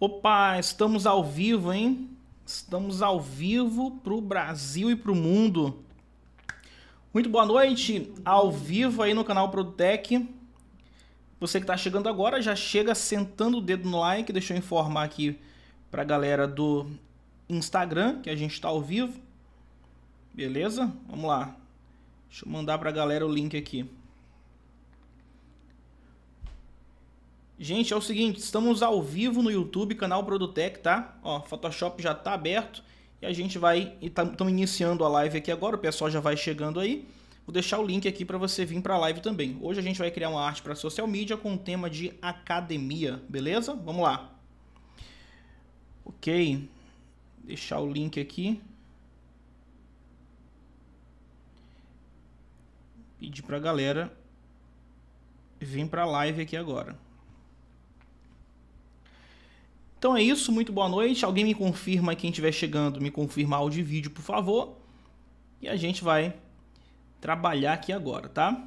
Opa, estamos ao vivo, hein? Estamos ao vivo para o Brasil e para o mundo. Muito boa noite, ao vivo aí no canal Protec. Você que está chegando agora, já chega sentando o dedo no like. Deixa eu informar aqui para a galera do Instagram que a gente está ao vivo. Beleza? Vamos lá. Deixa eu mandar para a galera o link aqui. Gente, é o seguinte, estamos ao vivo no YouTube, canal Produtec, tá? Ó, Photoshop já tá aberto e a gente vai, estamos tá, iniciando a live aqui agora, o pessoal já vai chegando aí. Vou deixar o link aqui para você vir para a live também. Hoje a gente vai criar uma arte para social media com o tema de academia, beleza? Vamos lá. Ok, deixar o link aqui. Pedir para a galera vir para a live aqui agora. Então é isso, muito boa noite. Alguém me confirma, quem estiver chegando, me confirma áudio e vídeo, por favor. E a gente vai trabalhar aqui agora, tá?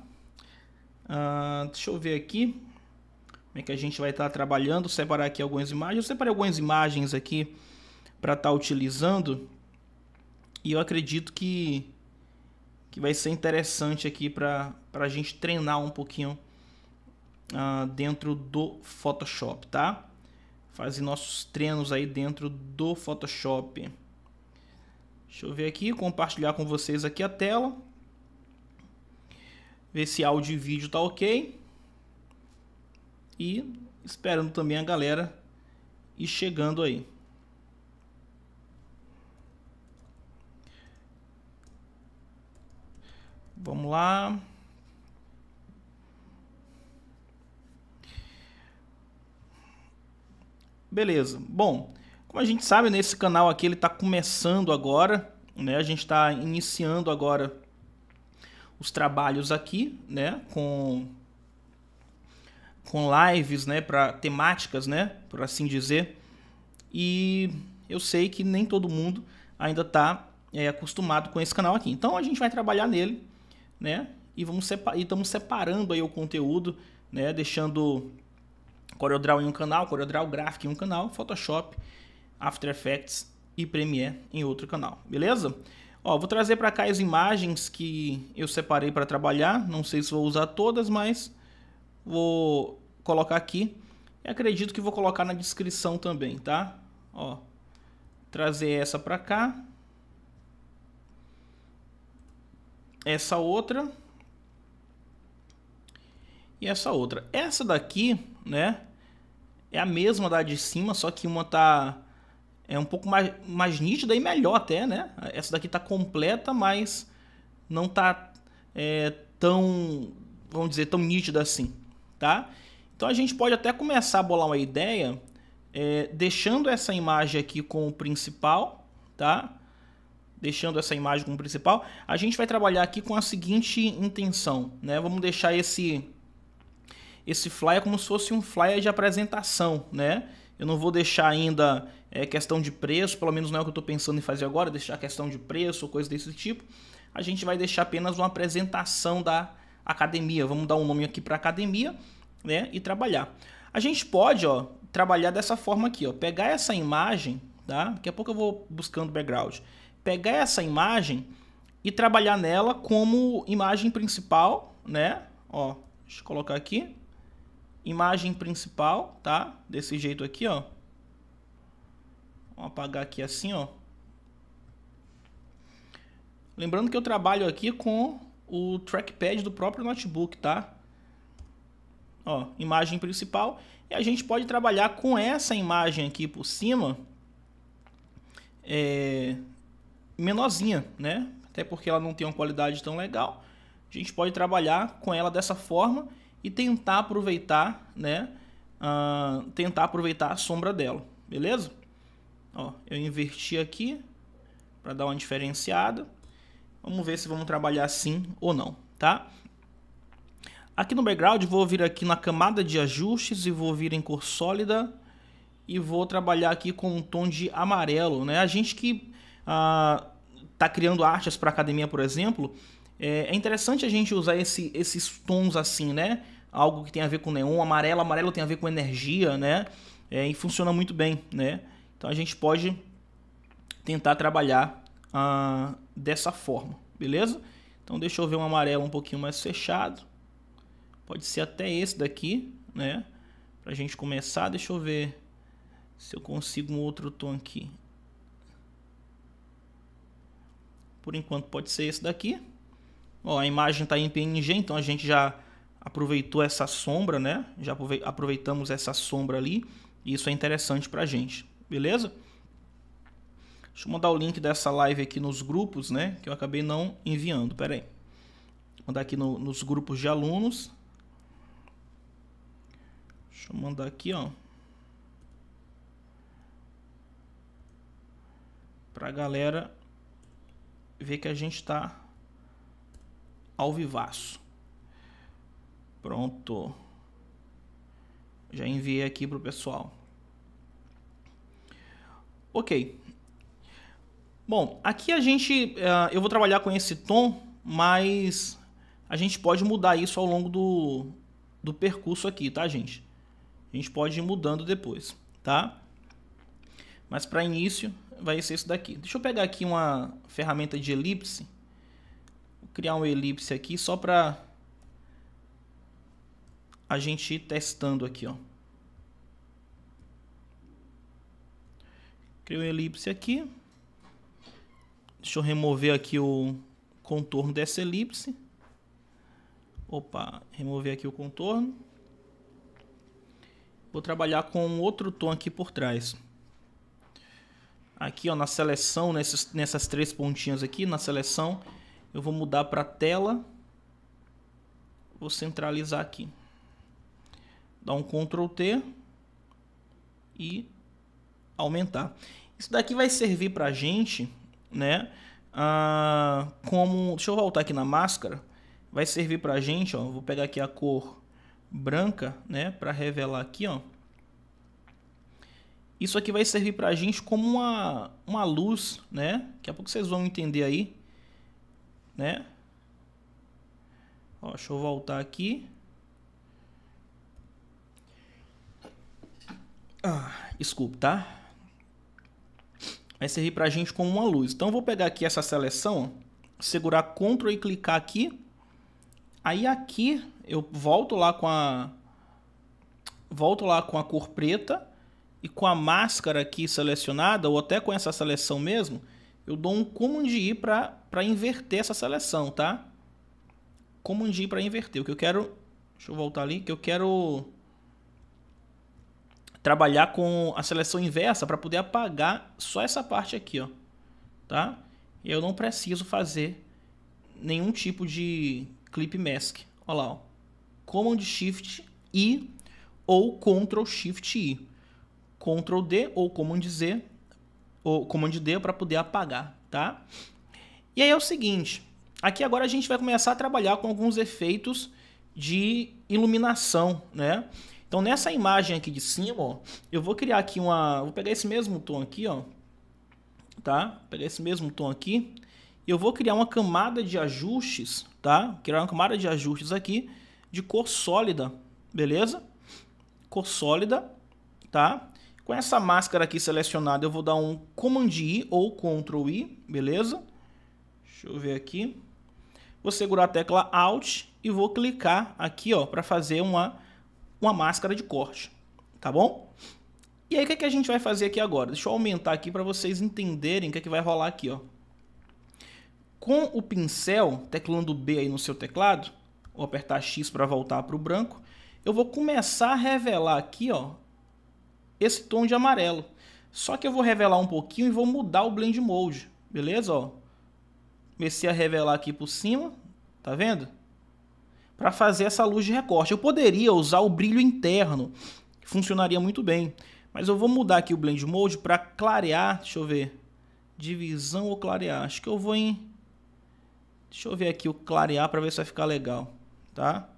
Uh, deixa eu ver aqui como é que a gente vai estar tá trabalhando, separar aqui algumas imagens. Eu separei algumas imagens aqui para estar tá utilizando e eu acredito que, que vai ser interessante aqui para a gente treinar um pouquinho uh, dentro do Photoshop, tá? fazer nossos treinos aí dentro do Photoshop. Deixa eu ver aqui, compartilhar com vocês aqui a tela. Ver se áudio e vídeo tá ok. E esperando também a galera ir chegando aí. Vamos lá. Beleza. Bom, como a gente sabe, nesse né, canal aqui ele está começando agora, né? A gente está iniciando agora os trabalhos aqui, né? Com com lives, né? Para temáticas, né? Por assim dizer. E eu sei que nem todo mundo ainda está é, acostumado com esse canal aqui. Então a gente vai trabalhar nele, né? E vamos e estamos separando aí o conteúdo, né? Deixando CorelDRAW em um canal, CorelDRAW Graphic em um canal, Photoshop, After Effects e Premiere em outro canal, beleza? Ó, vou trazer para cá as imagens que eu separei para trabalhar, não sei se vou usar todas, mas vou colocar aqui. E acredito que vou colocar na descrição também, tá? Ó, trazer essa para cá. Essa outra. E essa outra. Essa daqui né? É a mesma da de cima, só que uma tá é um pouco mais, mais nítida e melhor até, né? Essa daqui tá completa, mas não tá é, tão, vamos dizer, tão nítida assim, tá? Então a gente pode até começar a bolar uma ideia é, deixando essa imagem aqui com o principal, tá? Deixando essa imagem como principal, a gente vai trabalhar aqui com a seguinte intenção, né? Vamos deixar esse esse flyer é como se fosse um flyer de apresentação, né? Eu não vou deixar ainda é, questão de preço, pelo menos não é o que eu estou pensando em fazer agora, deixar questão de preço ou coisa desse tipo. A gente vai deixar apenas uma apresentação da academia. Vamos dar um nome aqui para academia, né? E trabalhar. A gente pode, ó, trabalhar dessa forma aqui, ó. Pegar essa imagem, tá? Daqui a pouco eu vou buscando background. Pegar essa imagem e trabalhar nela como imagem principal, né? Ó, deixa eu colocar aqui imagem principal, tá? Desse jeito aqui, ó. Vamos apagar aqui assim, ó. Lembrando que eu trabalho aqui com o trackpad do próprio notebook, tá? Ó, imagem principal. E a gente pode trabalhar com essa imagem aqui por cima. É, menorzinha, né? Até porque ela não tem uma qualidade tão legal. A gente pode trabalhar com ela dessa forma e tentar aproveitar, né? Uh, tentar aproveitar a sombra dela, beleza? Ó, eu inverti aqui para dar uma diferenciada. Vamos ver se vamos trabalhar assim ou não, tá? Aqui no background, vou vir aqui na camada de ajustes e vou vir em cor sólida e vou trabalhar aqui com um tom de amarelo, né? A gente que ah, tá criando artes para academia, por exemplo, é, é, interessante a gente usar esse, esses tons assim, né? algo que tem a ver com neon, amarelo, amarelo tem a ver com energia, né? É, e funciona muito bem, né? Então a gente pode tentar trabalhar ah, dessa forma, beleza? Então deixa eu ver um amarelo um pouquinho mais fechado. Pode ser até esse daqui, né? Pra gente começar, deixa eu ver se eu consigo um outro tom aqui. Por enquanto pode ser esse daqui. Ó, a imagem está em PNG, então a gente já aproveitou essa sombra, né? Já aproveitamos essa sombra ali. E isso é interessante para a gente, beleza? Deixa eu mandar o link dessa live aqui nos grupos, né? Que eu acabei não enviando. Pera aí. Vou mandar aqui no, nos grupos de alunos. Deixa eu mandar aqui, ó. Pra galera ver que a gente tá ao vivaço. Pronto. Já enviei aqui para o pessoal. Ok. Bom, aqui a gente... Uh, eu vou trabalhar com esse tom, mas a gente pode mudar isso ao longo do, do percurso aqui, tá, gente? A gente pode ir mudando depois, tá? Mas para início vai ser isso daqui. Deixa eu pegar aqui uma ferramenta de elipse. Vou criar um elipse aqui só para a gente ir testando aqui, ó. Crio um elipse aqui. Deixa eu remover aqui o contorno dessa elipse. Opa, remover aqui o contorno. Vou trabalhar com outro tom aqui por trás. Aqui ó, na seleção, nessas, nessas três pontinhas aqui, na seleção, eu vou mudar para tela. Vou centralizar aqui dar um Ctrl T e aumentar. Isso daqui vai servir para a gente, né? Ah, como, deixa eu voltar aqui na máscara, vai servir para a gente, ó. Vou pegar aqui a cor branca, né? Para revelar aqui, ó. Isso aqui vai servir para a gente como uma, uma luz, né? Daqui a pouco vocês vão entender aí, né? Ó, deixa eu voltar aqui. Ah, desculpa, tá? Vai servir pra gente como uma luz. Então eu vou pegar aqui essa seleção, segurar Ctrl e clicar aqui. Aí aqui eu volto lá com a volto lá com a cor preta e com a máscara aqui selecionada ou até com essa seleção mesmo, eu dou um de I para inverter essa seleção, tá? de I para inverter. O que eu quero, deixa eu voltar ali, que eu quero trabalhar com a seleção inversa para poder apagar só essa parte aqui, ó, tá? Eu não preciso fazer nenhum tipo de clip mask. Olha lá, ó. Command Shift I ou Ctrl Shift I. Ctrl D ou Command Z ou Command D para poder apagar, tá? E aí é o seguinte, aqui agora a gente vai começar a trabalhar com alguns efeitos de iluminação, né? Então nessa imagem aqui de cima, ó, eu vou criar aqui uma, vou pegar esse mesmo tom aqui, ó, tá? Vou pegar esse mesmo tom aqui, eu vou criar uma camada de ajustes, tá? Criar uma camada de ajustes aqui de cor sólida, beleza? Cor sólida, tá? Com essa máscara aqui selecionada, eu vou dar um Command I ou Ctrl I, beleza? Deixa eu ver aqui. Vou segurar a tecla Alt e vou clicar aqui, ó, para fazer uma uma máscara de corte, tá bom? E aí o que, é que a gente vai fazer aqui agora? Deixa eu aumentar aqui para vocês entenderem o que, é que vai rolar aqui, ó. Com o pincel, teclando B aí no seu teclado, vou apertar X para voltar para o branco, eu vou começar a revelar aqui, ó, esse tom de amarelo. Só que eu vou revelar um pouquinho e vou mudar o Blend Mode, beleza? Ó, comecei a revelar aqui por cima, tá vendo? para fazer essa luz de recorte. Eu poderia usar o brilho interno, que funcionaria muito bem. Mas eu vou mudar aqui o Blend Mode para clarear, deixa eu ver, divisão ou clarear. Acho que eu vou em... Deixa eu ver aqui o clarear para ver se vai ficar legal, tá?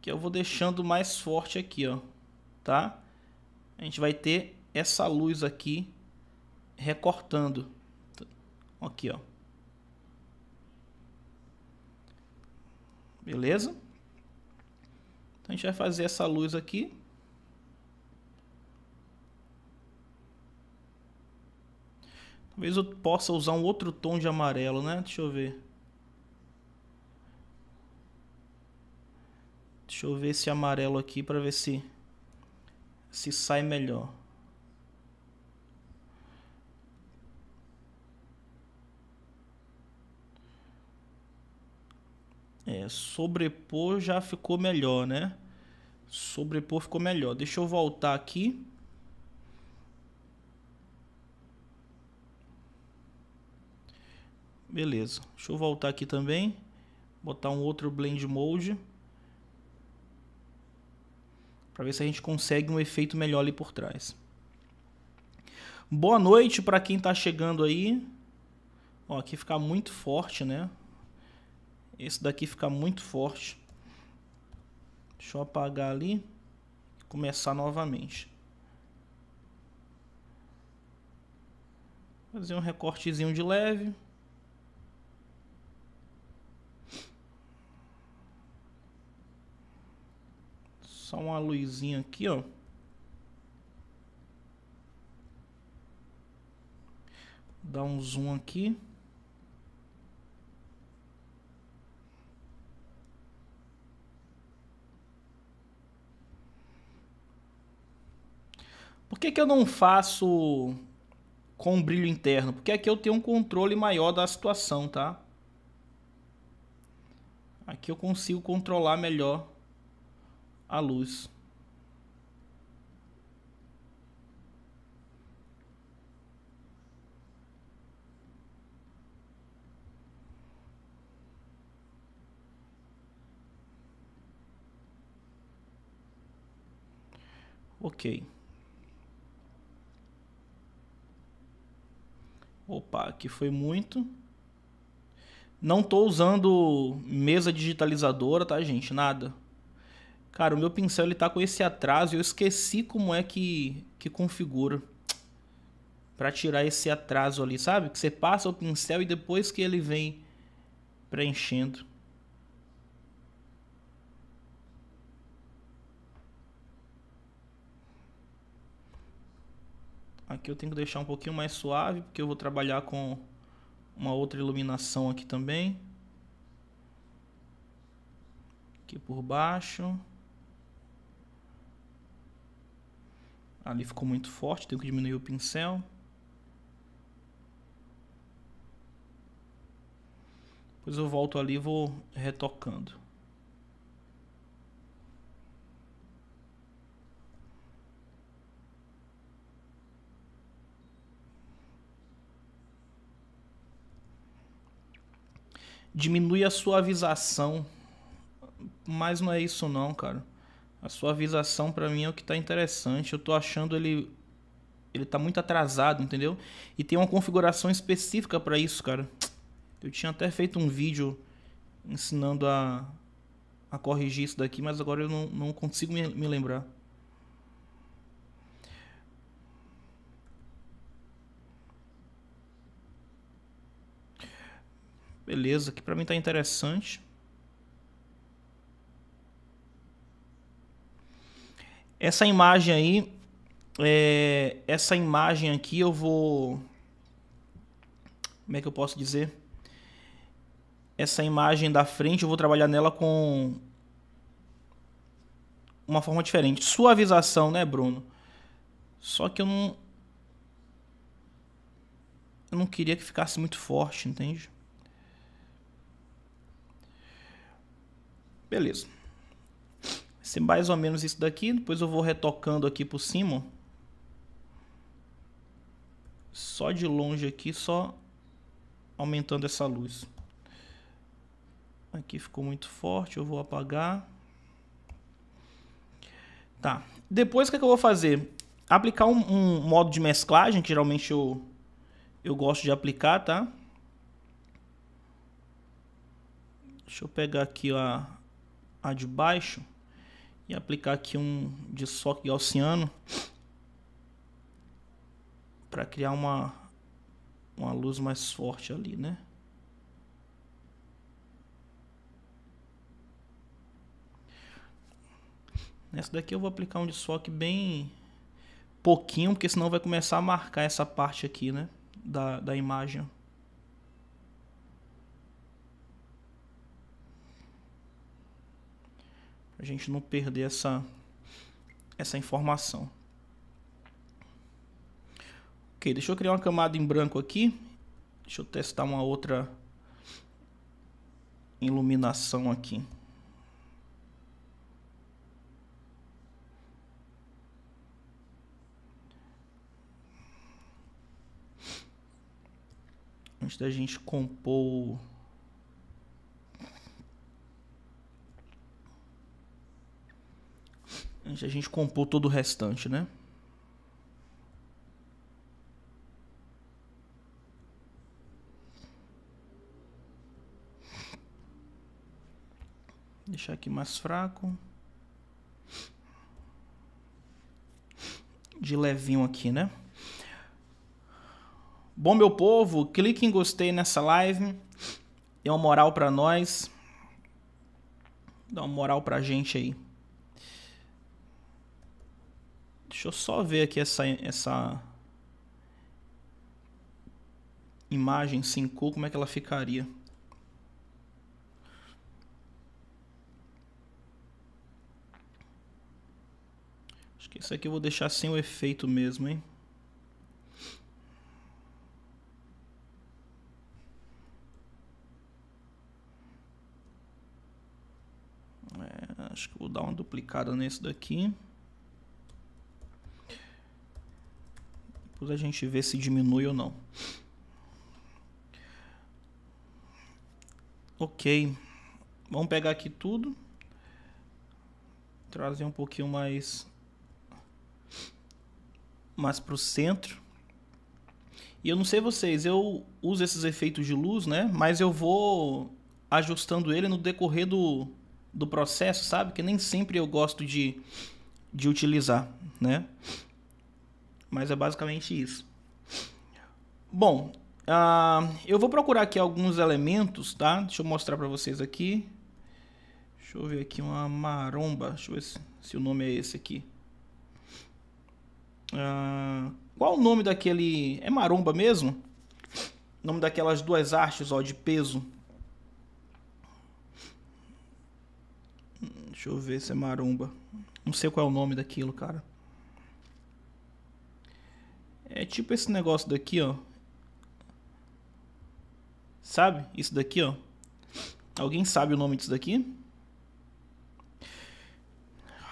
Que eu vou deixando mais forte aqui, ó, tá? A gente vai ter essa luz aqui recortando. Aqui, ó. Beleza? Então a gente vai fazer essa luz aqui. Talvez eu possa usar um outro tom de amarelo, né? Deixa eu ver. Deixa eu ver esse amarelo aqui para ver se se sai melhor. É, sobrepor já ficou melhor, né? Sobrepor ficou melhor. Deixa eu voltar aqui. Beleza. Deixa eu voltar aqui também. Botar um outro blend mode. Para ver se a gente consegue um efeito melhor ali por trás. Boa noite para quem está chegando aí. Ó, aqui fica muito forte, né? Esse daqui fica muito forte. Deixa eu apagar ali e começar novamente. Fazer um recortezinho de leve. Só uma luzinha aqui, ó. Dá um zoom aqui. Por que, que eu não faço com um brilho interno? Porque aqui eu tenho um controle maior da situação, tá? Aqui eu consigo controlar melhor a luz. Ok. Opa, aqui foi muito. Não tô usando mesa digitalizadora, tá, gente? Nada. Cara, o meu pincel ele tá com esse atraso e eu esqueci como é que, que configura. para tirar esse atraso ali, sabe? Que você passa o pincel e depois que ele vem preenchendo. Aqui eu tenho que deixar um pouquinho mais suave, porque eu vou trabalhar com uma outra iluminação aqui também. Aqui por baixo. Ali ficou muito forte, tenho que diminuir o pincel. Depois eu volto ali e vou retocando. diminui a suavização. Mas não é isso não, cara. A suavização para mim é o que tá interessante. Eu tô achando ele ele tá muito atrasado, entendeu? E tem uma configuração específica para isso, cara. Eu tinha até feito um vídeo ensinando a, a corrigir isso daqui, mas agora eu não, não consigo me, me lembrar. Beleza, que para mim tá interessante. Essa imagem aí, é, essa imagem aqui eu vou, como é que eu posso dizer? Essa imagem da frente eu vou trabalhar nela com uma forma diferente. Suavização, né, Bruno? Só que eu não. Eu não queria que ficasse muito forte, entende? Beleza. Vai ser mais ou menos isso daqui. Depois eu vou retocando aqui por cima. Só de longe aqui, só aumentando essa luz. Aqui ficou muito forte, eu vou apagar. Tá. Depois o que, é que eu vou fazer? Aplicar um, um, modo de mesclagem, que geralmente eu, eu gosto de aplicar, tá? Deixa eu pegar aqui a, a de baixo e aplicar aqui um de soque gaussiano para criar uma, uma luz mais forte ali, né? Nessa daqui eu vou aplicar um de soque bem pouquinho, porque senão vai começar a marcar essa parte aqui, né? Da, da imagem. a gente não perder essa, essa informação. Ok, deixa eu criar uma camada em branco aqui. Deixa eu testar uma outra iluminação aqui. Antes da gente compor A gente compôs todo o restante, né? Deixar aqui mais fraco. De levinho aqui, né? Bom, meu povo, clique em gostei nessa live. É uma moral para nós. Dá uma moral pra gente aí. Deixa eu só ver aqui essa, essa imagem 5 como é que ela ficaria. Acho que esse aqui eu vou deixar sem o efeito mesmo, hein? É, acho que vou dar uma duplicada nesse daqui. Depois a gente vê se diminui ou não. Ok. Vamos pegar aqui tudo. Trazer um pouquinho mais mais para o centro. E eu não sei vocês, eu uso esses efeitos de luz, né? Mas eu vou ajustando ele no decorrer do, do processo, sabe? Que nem sempre eu gosto de, de utilizar, né? Mas é basicamente isso. Bom, uh, eu vou procurar aqui alguns elementos, tá? Deixa eu mostrar para vocês aqui. Deixa eu ver aqui uma maromba. Deixa eu ver se, se o nome é esse aqui. Uh, qual o nome daquele... É maromba mesmo? O nome daquelas duas artes, ó, de peso. Hum, deixa eu ver se é maromba. Não sei qual é o nome daquilo, cara. É tipo esse negócio daqui, ó. Sabe? Isso daqui, ó. Alguém sabe o nome disso daqui?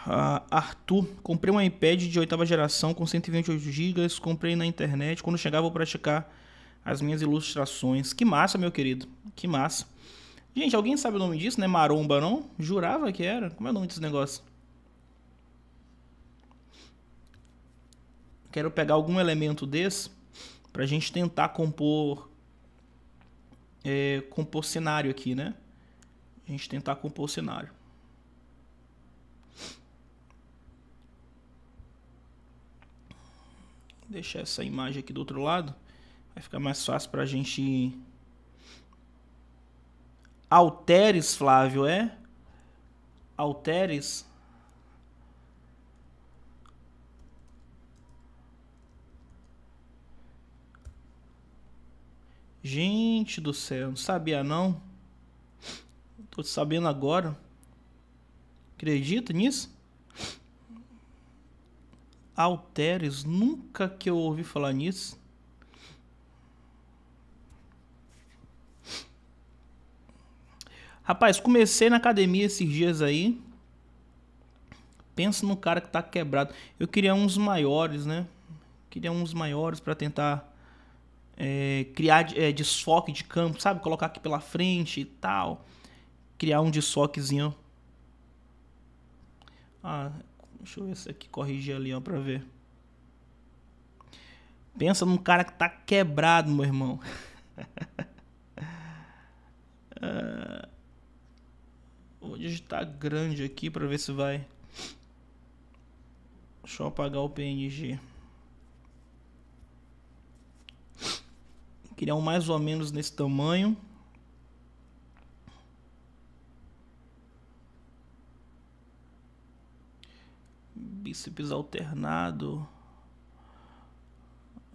Ah, Arthur, comprei um iPad de oitava geração com 128 GB, comprei na internet. Quando chegar vou praticar as minhas ilustrações. Que massa, meu querido. Que massa. Gente, alguém sabe o nome disso? Não é maromba, não? Jurava que era. Como é o nome desse negócio? quero pegar algum elemento desse para a gente tentar compor é, compor cenário aqui, né? A gente tentar compor cenário. Vou deixar essa imagem aqui do outro lado. Vai ficar mais fácil para a gente. Alteres, Flávio, é? Alteres. Gente do céu, não sabia não. Tô sabendo agora. Acredita nisso? Alteres, nunca que eu ouvi falar nisso. Rapaz, comecei na academia esses dias aí. Pensa no cara que tá quebrado. Eu queria uns maiores, né? Queria uns maiores para tentar é, criar é, desfoque de campo, sabe? Colocar aqui pela frente e tal. Criar um desfoquezinho. Ah, deixa eu ver se aqui corrigir ali, ó, pra ver. Pensa num cara que tá quebrado, meu irmão. uh, vou digitar grande aqui pra ver se vai. Deixa eu apagar o PNG. criar um mais ou menos nesse tamanho. Bíceps alternado.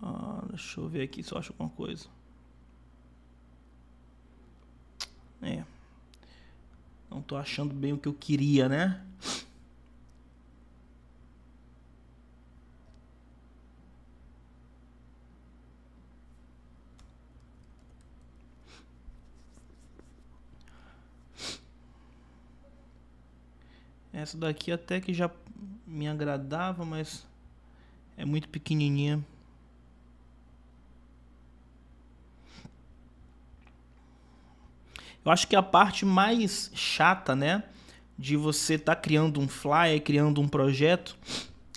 Ah, deixa eu ver aqui se eu acho alguma coisa. É. Não tô achando bem o que eu queria, né? Essa daqui até que já me agradava, mas é muito pequenininha. Eu acho que a parte mais chata, né, de você estar tá criando um flyer, criando um projeto,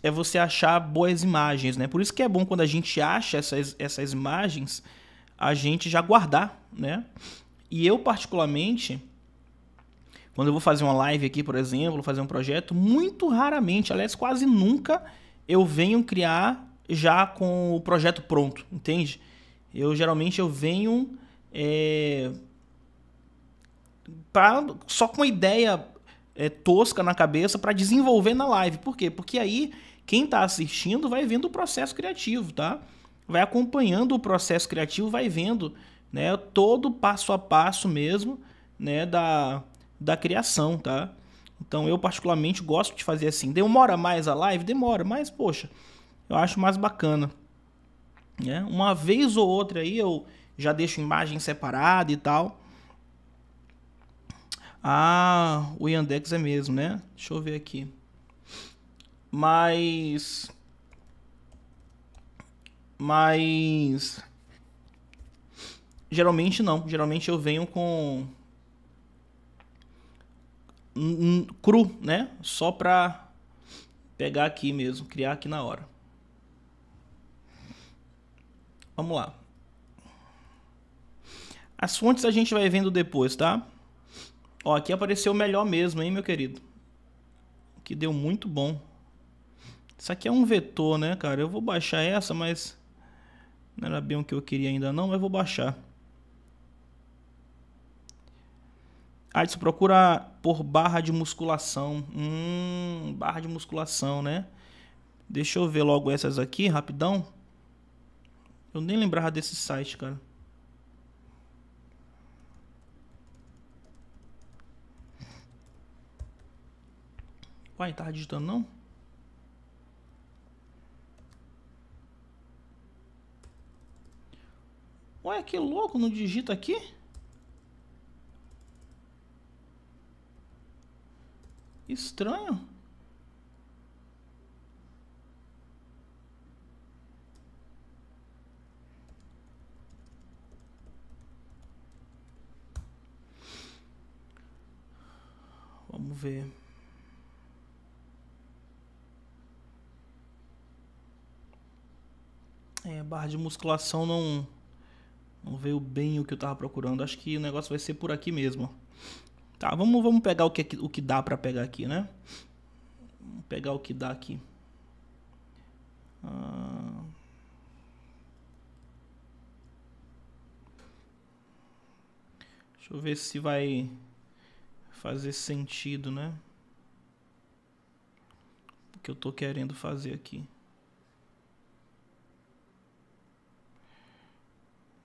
é você achar boas imagens, né? Por isso que é bom quando a gente acha essas, essas imagens, a gente já guardar, né? E eu particularmente, quando eu vou fazer uma live aqui, por exemplo, fazer um projeto, muito raramente, aliás, quase nunca, eu venho criar já com o projeto pronto, entende? Eu geralmente eu venho é, pra, só com a ideia é, tosca na cabeça para desenvolver na live. Por quê? Porque aí quem está assistindo vai vendo o processo criativo, tá? Vai acompanhando o processo criativo, vai vendo né, todo passo a passo mesmo né, da, da criação, tá? Então eu particularmente gosto de fazer assim. Demora mais a live? Demora, mas poxa, eu acho mais bacana. Né? Uma vez ou outra aí eu já deixo imagem separada e tal. Ah, o Yandex é mesmo, né? Deixa eu ver aqui. Mas. Mas. Geralmente não. Geralmente eu venho com cru, né? Só para pegar aqui mesmo, criar aqui na hora. Vamos lá. As fontes a gente vai vendo depois, tá? Ó, aqui apareceu melhor mesmo, hein, meu querido? Que deu muito bom. Isso aqui é um vetor, né, cara? Eu vou baixar essa, mas... Não era bem o que eu queria ainda não, mas vou baixar. Adson, ah, procura por barra de musculação. Hum, barra de musculação, né? Deixa eu ver logo essas aqui, rapidão. Eu nem lembrava desse site, cara. Uai, tá digitando não? Uai, que louco, não digita aqui? Estranho. Vamos ver. É, barra de musculação não não veio bem o que eu tava procurando. Acho que o negócio vai ser por aqui mesmo. Tá, vamos, vamos pegar o que, o que dá para pegar aqui, né? Vamos pegar o que dá aqui. Ah... Deixa eu ver se vai fazer sentido, né? O que eu tô querendo fazer aqui.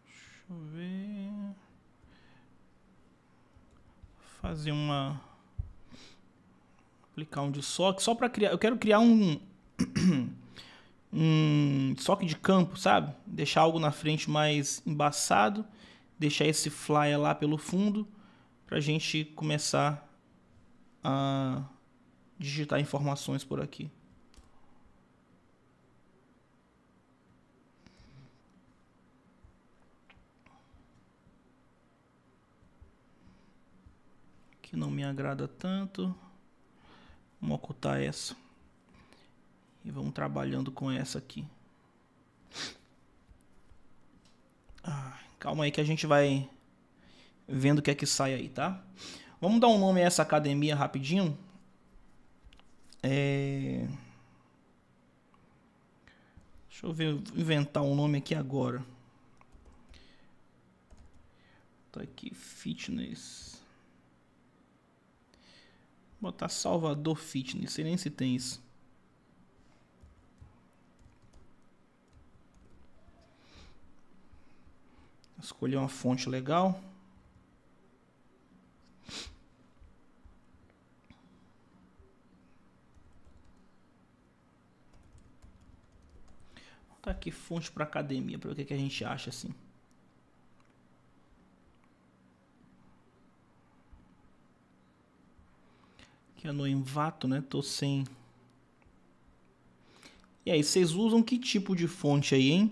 Deixa eu ver fazer uma aplicar um de soque só para criar. Eu quero criar um um soque de campo, sabe? Deixar algo na frente mais embaçado, deixar esse flyer lá pelo fundo para a gente começar a digitar informações por aqui. não me agrada tanto. Vamos ocultar essa. E vamos trabalhando com essa aqui. Ah, calma aí que a gente vai vendo o que é que sai aí, tá? Vamos dar um nome a essa academia rapidinho. É... Deixa eu ver, inventar um nome aqui agora. Tá aqui, fitness botar Salvador Fitness, sei nem se tem isso. Escolher uma fonte legal. Vou botar aqui fonte para academia, para o que, que a gente acha assim. é no Envato, né? Tô sem. E aí, vocês usam que tipo de fonte aí, hein?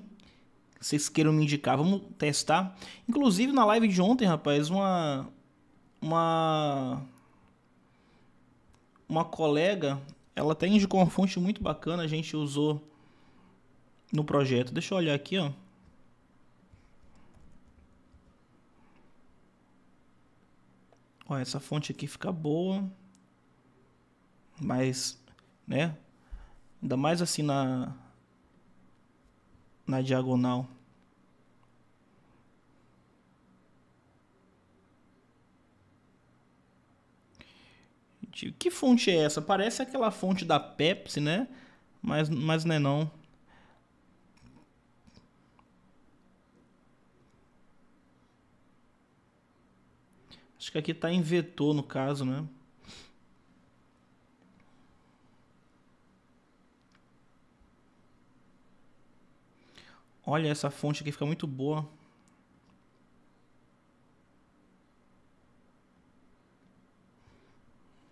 Vocês queiram me indicar? Vamos testar. Inclusive, na live de ontem, rapaz, uma. Uma. Uma colega, ela até indicou uma fonte muito bacana, a gente usou no projeto. Deixa eu olhar aqui, ó. Ó, essa fonte aqui fica boa. Mas, né? Ainda mais assim na na diagonal. Que fonte é essa? Parece aquela fonte da Pepsi, né? Mas, mas não é não. Acho que aqui tá em vetor no caso, né? Olha, essa fonte aqui fica muito boa.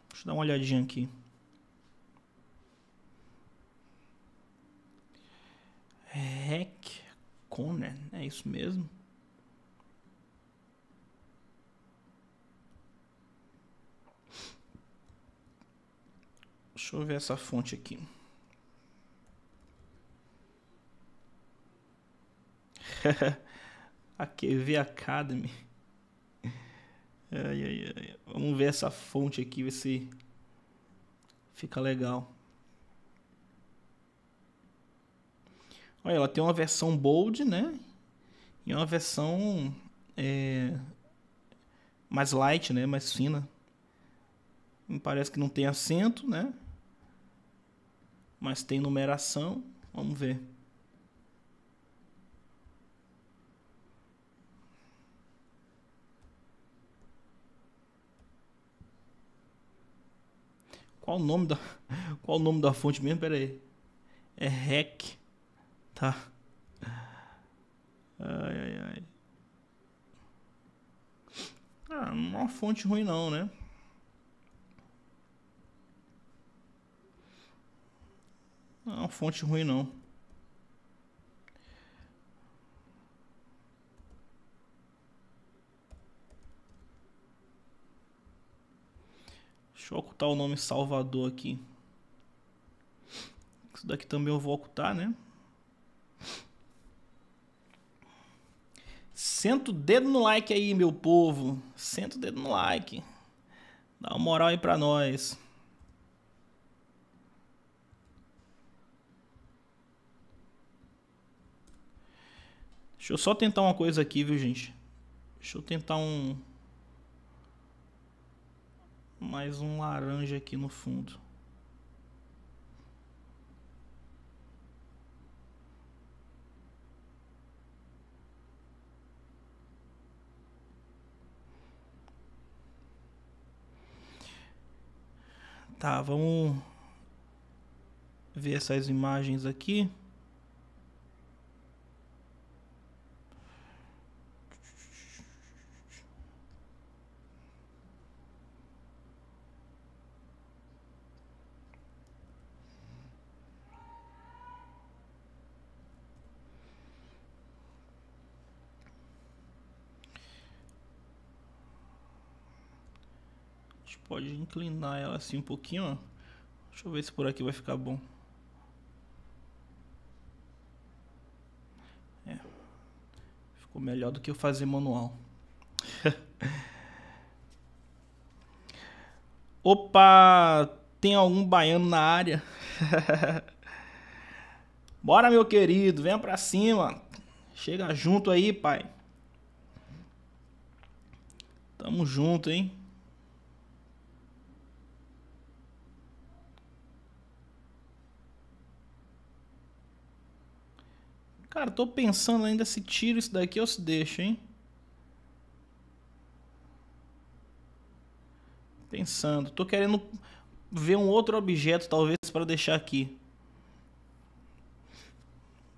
Deixa eu dar uma olhadinha aqui. Hack Conan, é isso mesmo? Deixa eu ver essa fonte aqui. a QV Academy. Ai, ai, ai. Vamos ver essa fonte aqui, ver se fica legal. Olha, ela tem uma versão bold, né? E uma versão é, mais light, né? Mais fina. Me parece que não tem acento, né? Mas tem numeração. Vamos ver. Qual o nome da, qual o nome da fonte mesmo? Pera aí. É REC. Tá. Ai, ai, ai. Ah, não é uma fonte ruim não, né? Não é uma fonte ruim não. Deixa eu ocultar o nome Salvador aqui. Isso daqui também eu vou ocultar, né? Senta o dedo no like aí, meu povo. Senta o dedo no like. Dá uma moral aí pra nós. Deixa eu só tentar uma coisa aqui, viu, gente? Deixa eu tentar um mais um laranja aqui no fundo. Tá, vamos ver essas imagens aqui. pode inclinar ela assim um pouquinho, ó. Deixa eu ver se por aqui vai ficar bom. É. Ficou melhor do que eu fazer manual. Opa, tem algum baiano na área? Bora, meu querido, venha pra cima. Chega junto aí, pai. Tamo junto, hein? Cara, tô pensando ainda se tiro isso daqui ou se deixa, hein? Pensando. Tô querendo ver um outro objeto, talvez, para deixar aqui.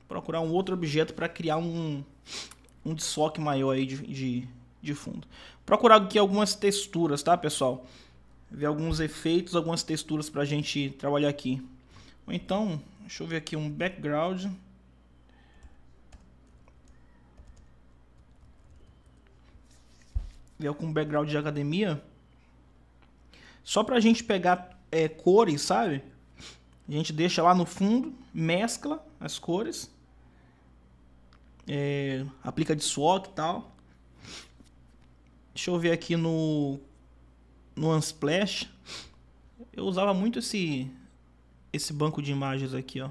Procurar um outro objeto para criar um, um desfoque maior aí de, de, de fundo. Procurar aqui algumas texturas, tá, pessoal? Ver alguns efeitos, algumas texturas pra gente trabalhar aqui. Ou então, deixa eu ver aqui um background. eu com background de academia, só pra gente pegar é, cores, sabe? A gente deixa lá no fundo, mescla as cores, é, aplica de swap e tal. Deixa eu ver aqui no no Unsplash. Eu usava muito esse esse banco de imagens aqui, ó.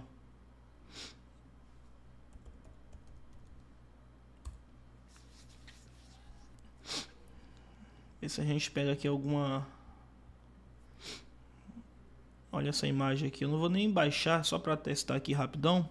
Ver se a gente pega aqui alguma... Olha essa imagem aqui. Eu não vou nem baixar, só para testar aqui rapidão.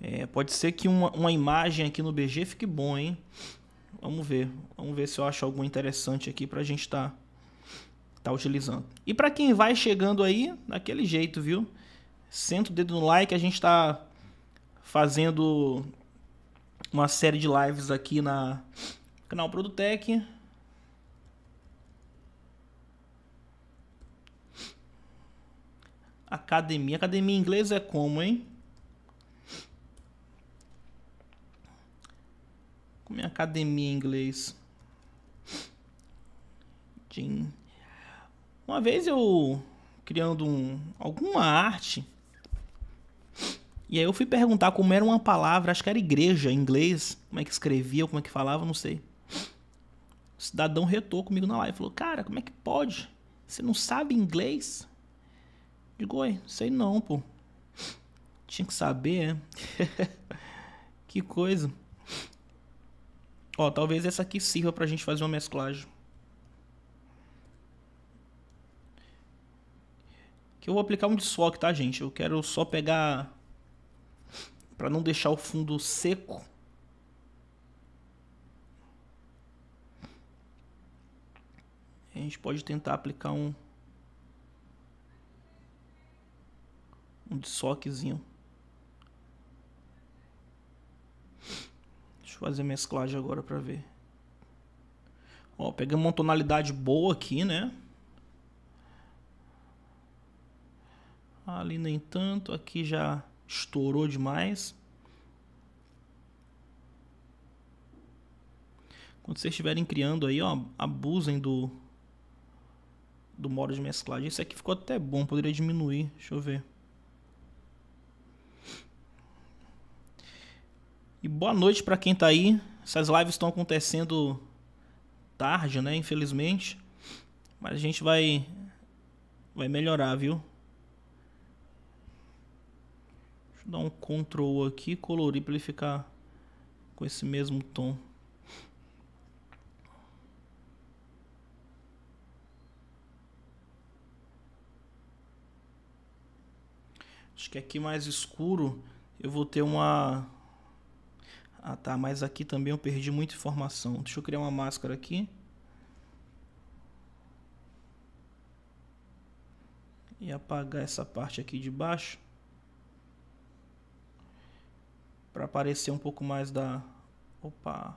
É, pode ser que uma, uma imagem aqui no BG fique bom, hein? Vamos ver. Vamos ver se eu acho algo interessante aqui pra gente estar tá, tá utilizando. E para quem vai chegando aí, daquele jeito, viu? Senta o dedo no like, a gente tá fazendo uma série de lives aqui na canal Produtec. Academia. Academia inglesa é como, hein? com minha academia em inglês. Jim. Uma vez eu criando um, alguma arte. E aí eu fui perguntar como era uma palavra, acho que era igreja em inglês, como é que escrevia, como é que falava, não sei. O cidadão retou comigo na live, falou: "Cara, como é que pode? Você não sabe inglês?" Digo: "Oi, sei não, pô." Tinha que saber, é. que coisa. Ó, talvez essa aqui sirva pra gente fazer uma mesclagem. Que eu vou aplicar um desfoque, tá, gente? Eu quero só pegar... Pra não deixar o fundo seco. A gente pode tentar aplicar um... Um desfoquezinho. fazer mesclagem agora para ver. Ó, pegamos uma tonalidade boa aqui, né? Ali nem tanto, aqui já estourou demais. Quando vocês estiverem criando aí, ó, abusem do do modo de mesclagem. Esse aqui ficou até bom, poderia diminuir. Deixa eu ver. E boa noite para quem está aí. Essas lives estão acontecendo tarde, né? Infelizmente. Mas a gente vai vai melhorar, viu? Deixa eu dar um control aqui, colorir para ele ficar com esse mesmo tom. Acho que aqui mais escuro eu vou ter uma ah tá, mas aqui também eu perdi muita informação. Deixa eu criar uma máscara aqui. E apagar essa parte aqui de baixo. Para aparecer um pouco mais da... Opa!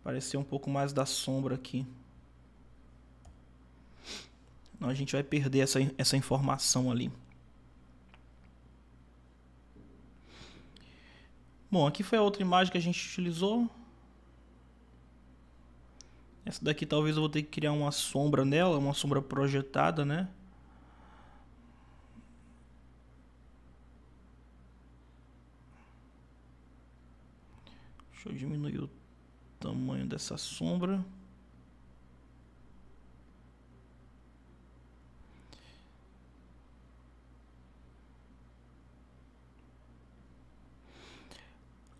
Aparecer um pouco mais da sombra aqui. Não, a gente vai perder essa, essa informação ali. Bom, aqui foi a outra imagem que a gente utilizou. Essa daqui talvez eu vou ter que criar uma sombra nela, uma sombra projetada, né? Deixa eu diminuir o tamanho dessa sombra.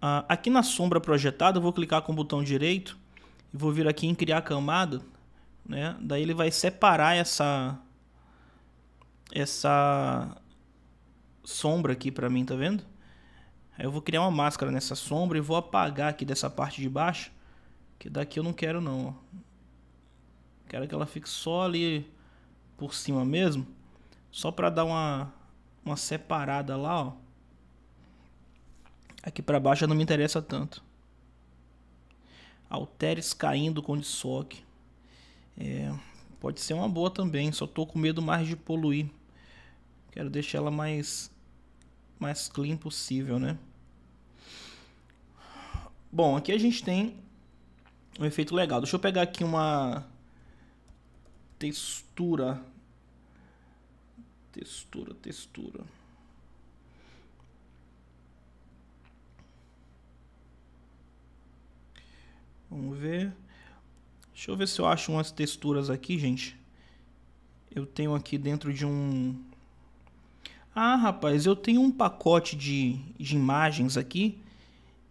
Ah, aqui na sombra projetada, eu vou clicar com o botão direito e vou vir aqui em criar camada, né? Daí ele vai separar essa essa sombra aqui para mim, tá vendo? Aí eu vou criar uma máscara nessa sombra e vou apagar aqui dessa parte de baixo, que daqui eu não quero não, ó. Quero que ela fique só ali por cima mesmo, só para dar uma uma separada lá, ó. Aqui para baixo já não me interessa tanto. Alteres caindo com de soque. É, pode ser uma boa também, só tô com medo mais de poluir. Quero deixar ela mais mais clean possível, né? Bom, aqui a gente tem um efeito legal. Deixa eu pegar aqui uma textura. Textura, textura. Vamos ver. Deixa eu ver se eu acho umas texturas aqui, gente. Eu tenho aqui dentro de um... Ah, rapaz, eu tenho um pacote de, de imagens aqui,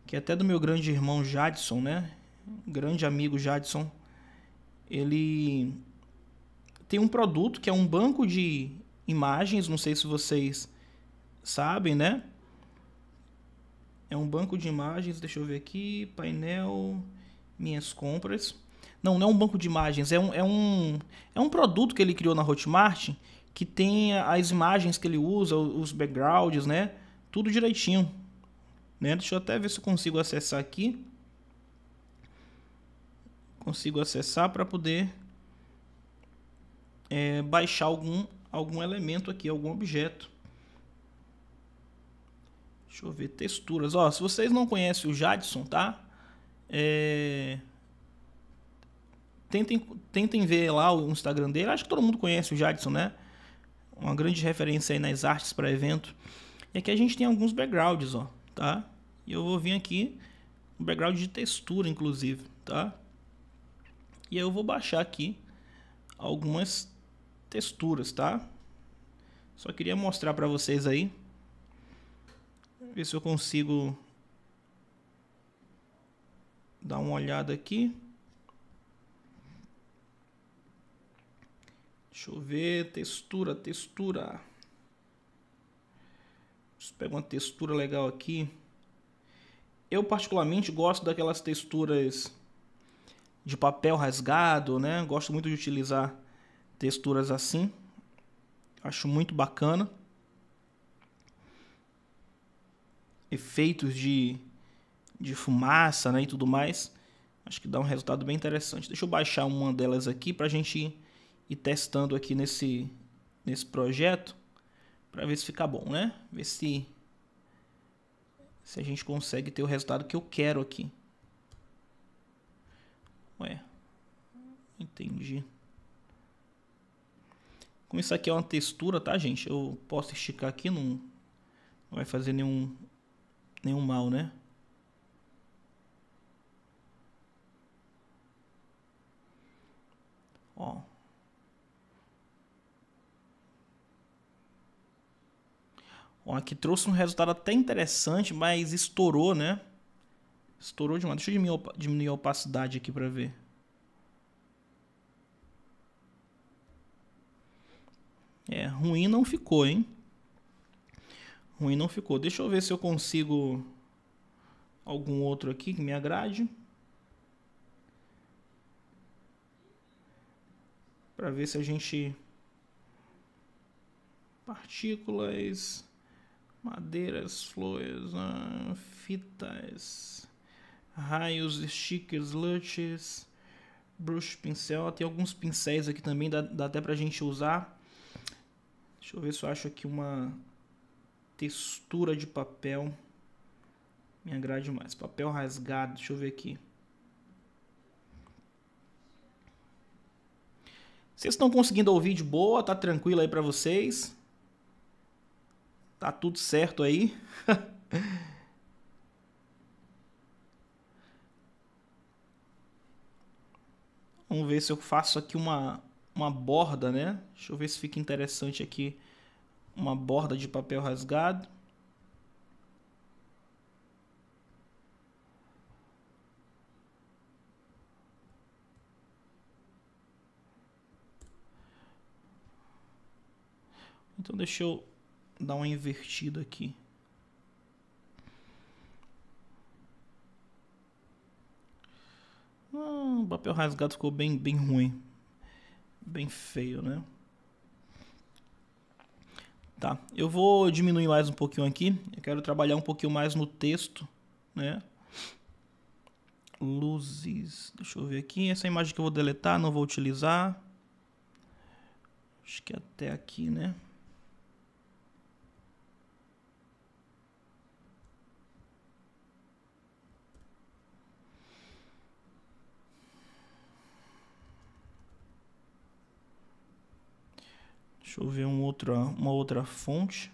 que é até do meu grande irmão Jadson, né? grande amigo Jadson. Ele tem um produto que é um banco de imagens, não sei se vocês sabem, né? É um banco de imagens, deixa eu ver aqui, painel minhas compras. Não, não é um banco de imagens, é um, é um, é um produto que ele criou na Hotmart que tem as imagens que ele usa, os backgrounds, né? Tudo direitinho. Né? Deixa eu até ver se eu consigo acessar aqui. Consigo acessar para poder é, baixar algum, algum elemento aqui, algum objeto. Deixa eu ver, texturas. Ó, se vocês não conhecem o Jadson, tá? É... Tentem, tentem ver lá o Instagram dele. Acho que todo mundo conhece o Jadson, né? Uma grande referência aí nas artes para evento. É e aqui a gente tem alguns backgrounds, ó, tá? E eu vou vir aqui um background de textura, inclusive, tá? E aí eu vou baixar aqui algumas texturas, tá? Só queria mostrar para vocês aí. Ver se eu consigo dar uma olhada aqui. Deixa eu ver, textura, textura. Deixa eu pegar uma textura legal aqui. Eu particularmente gosto daquelas texturas de papel rasgado, né? Gosto muito de utilizar texturas assim. Acho muito bacana. Efeitos de de fumaça né, e tudo mais. Acho que dá um resultado bem interessante. Deixa eu baixar uma delas aqui para a gente ir testando aqui nesse, nesse projeto para ver se fica bom, né? Ver se, se a gente consegue ter o resultado que eu quero aqui. Ué, entendi. Como isso aqui é uma textura, tá, gente? Eu posso esticar aqui, não, não vai fazer nenhum, nenhum mal, né? Ó. Ó, aqui trouxe um resultado até interessante, mas estourou, né? Estourou demais. Deixa eu diminuir a opacidade aqui para ver. É, ruim não ficou, hein? Ruim não ficou. Deixa eu ver se eu consigo algum outro aqui que me agrade. para ver se a gente partículas, madeiras, flores, ah, fitas, raios, stickers, lutches, brush, pincel. Tem alguns pincéis aqui também, dá, dá até pra gente usar. Deixa eu ver se eu acho aqui uma textura de papel. Me agrade mais. Papel rasgado, deixa eu ver aqui. Vocês estão conseguindo ouvir de boa? Tá tranquilo aí para vocês? Tá tudo certo aí? Vamos ver se eu faço aqui uma, uma borda, né? Deixa eu ver se fica interessante aqui uma borda de papel rasgado. Então deixa eu dar uma invertida aqui. Hum, o papel rasgado ficou bem, bem ruim. Bem feio, né? Tá, eu vou diminuir mais um pouquinho aqui. Eu quero trabalhar um pouquinho mais no texto, né? Luzes. Deixa eu ver aqui. Essa imagem que eu vou deletar, não vou utilizar. Acho que até aqui, né? Deixa eu ver um outra, uma outra fonte.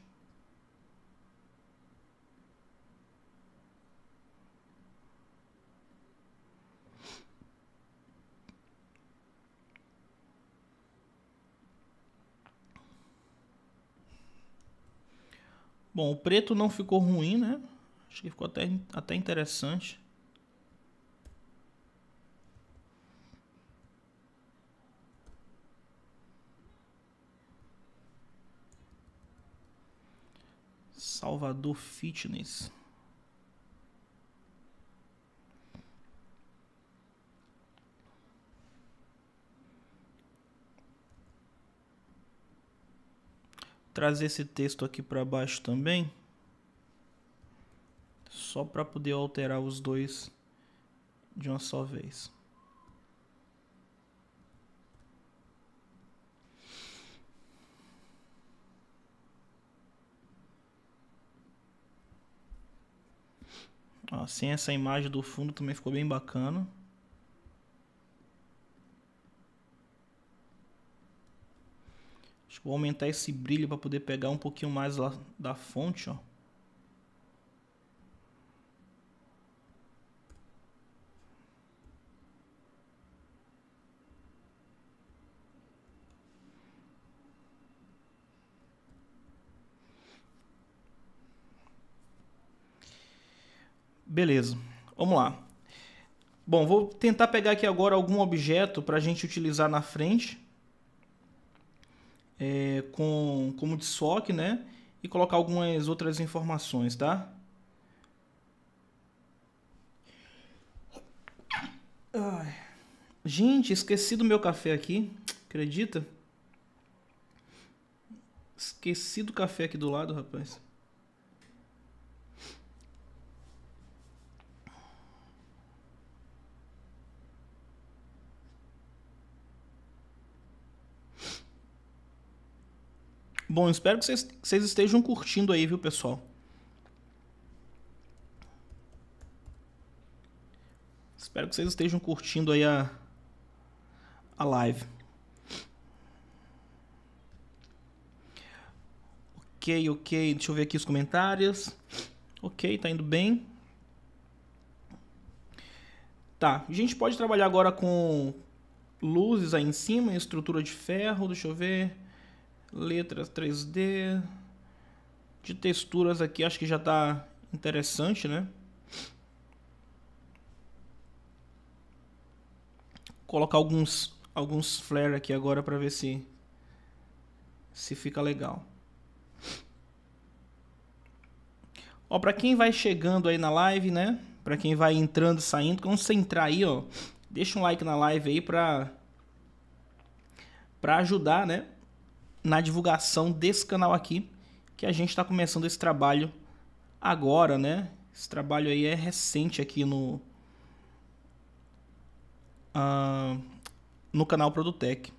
Bom, o preto não ficou ruim, né? Acho que ficou até, até interessante. Salvador Fitness. Trazer esse texto aqui para baixo também, só para poder alterar os dois de uma só vez. Assim, sem essa imagem do fundo também ficou bem bacana. Acho que vou aumentar esse brilho para poder pegar um pouquinho mais lá da fonte, ó. Beleza, vamos lá. Bom, vou tentar pegar aqui agora algum objeto para a gente utilizar na frente é, com, como de SOC, né? E colocar algumas outras informações, tá? Ai. Gente, esqueci do meu café aqui, acredita? Esqueci do café aqui do lado, rapaz. Bom, espero que vocês, estejam curtindo aí, viu, pessoal? Espero que vocês estejam curtindo aí a, a live. Ok, ok. Deixa eu ver aqui os comentários. Ok, tá indo bem. Tá, a gente pode trabalhar agora com luzes aí em cima, estrutura de ferro, deixa eu ver letras 3D, de texturas aqui acho que já está interessante, né? Colocar alguns alguns flare aqui agora para ver se se fica legal. Ó, para quem vai chegando aí na live, né? Para quem vai entrando, saindo, quando você entrar aí, ó, deixa um like na live aí para para ajudar, né? na divulgação desse canal aqui, que a gente está começando esse trabalho agora, né? Esse trabalho aí é recente aqui no uh, no canal Produtec.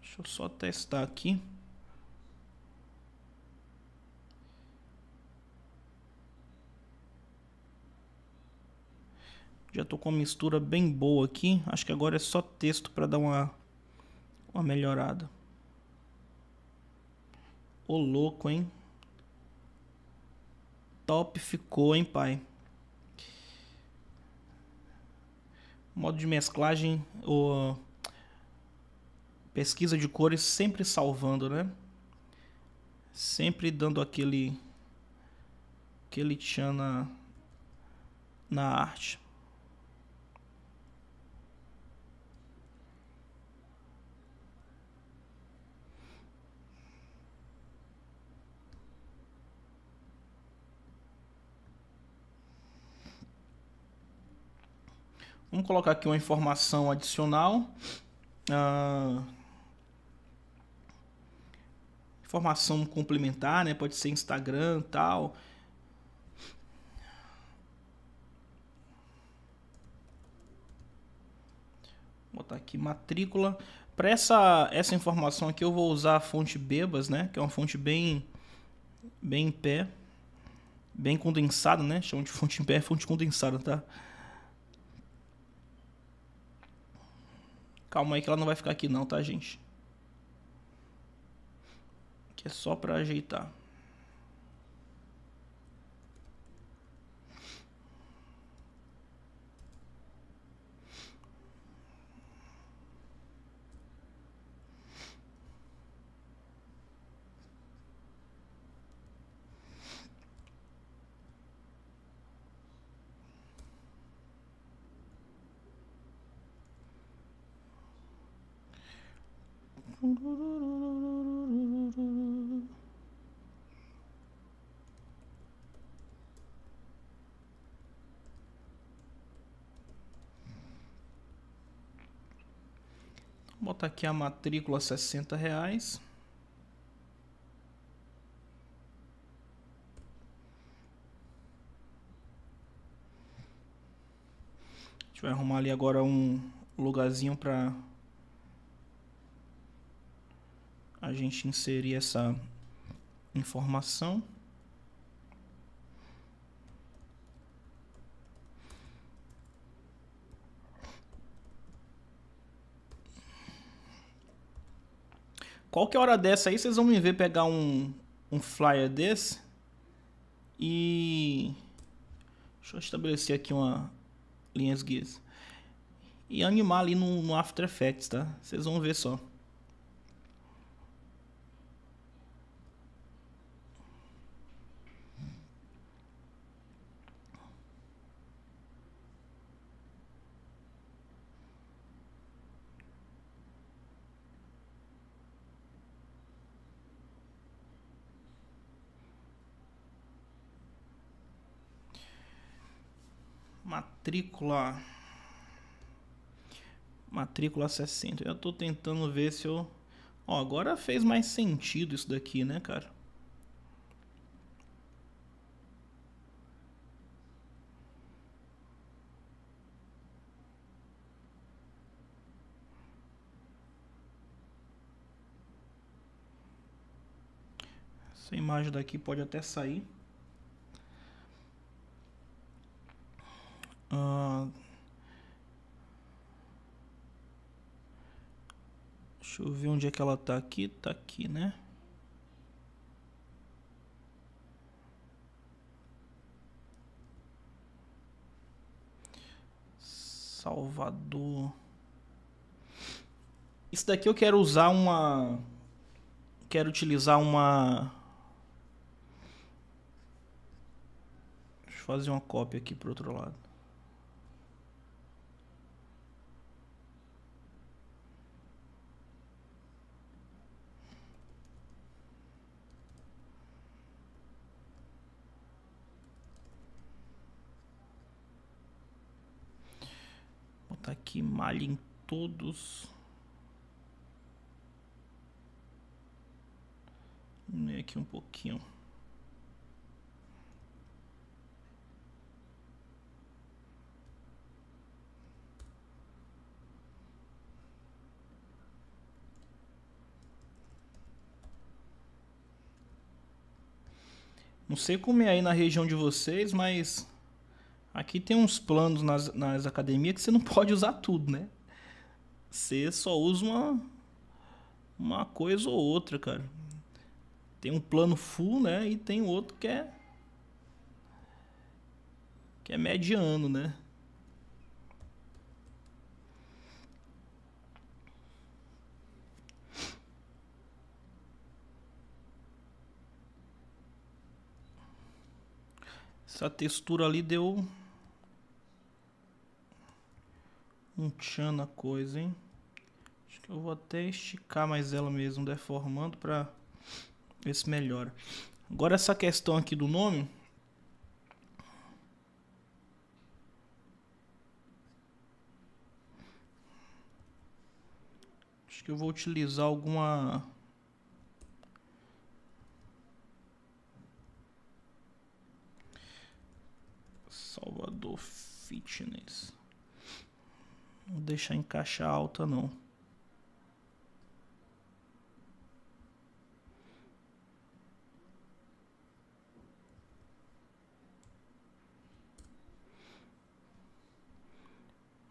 Deixa eu só testar aqui. Já tô com uma mistura bem boa aqui. Acho que agora é só texto para dar uma, uma melhorada. Ô louco, hein? Top ficou, hein, pai? Modo de mesclagem, pesquisa de cores sempre salvando, né? Sempre dando aquele aquele tchan na, na arte. Vamos colocar aqui uma informação adicional. Ah, informação complementar, né? Pode ser Instagram, tal. Vou botar aqui matrícula. Para essa essa informação aqui eu vou usar a fonte Bebas, né? Que é uma fonte bem bem em pé, bem condensada, né? Chama de fonte em pé, fonte condensada, tá? Calma aí que ela não vai ficar aqui não, tá, gente? Que é só pra ajeitar. Aqui a matrícula 60 reais. A gente vai arrumar ali agora um lugarzinho para a gente inserir essa informação. Qualquer hora dessa aí, vocês vão me ver pegar um, um flyer desse. E... Deixa eu estabelecer aqui uma linhas guias. E animar ali no, no After Effects, tá? Vocês vão ver só. matrícula. Matrícula 60. Eu tô tentando ver se eu. Ó, agora fez mais sentido isso daqui, né, cara? Essa imagem daqui pode até sair. Ah, deixa eu ver onde é que ela tá aqui. Tá aqui, né? Salvador. Isso daqui eu quero usar uma. Quero utilizar uma. Deixa eu fazer uma cópia aqui pro outro lado. Tá aqui, em todos. Vamos aqui um pouquinho. Não sei como é aí na região de vocês, mas Aqui tem uns planos nas, nas academias que você não pode usar tudo, né? Você só usa uma, uma coisa ou outra, cara. Tem um plano full, né? E tem outro que é. que é mediano, né? Essa textura ali deu um tchan na coisa, hein? Acho que eu vou até esticar mais ela mesmo, deformando para ver se melhora. Agora essa questão aqui do nome. Acho que eu vou utilizar alguma Salvador Fitness. Vou deixar em caixa alta não.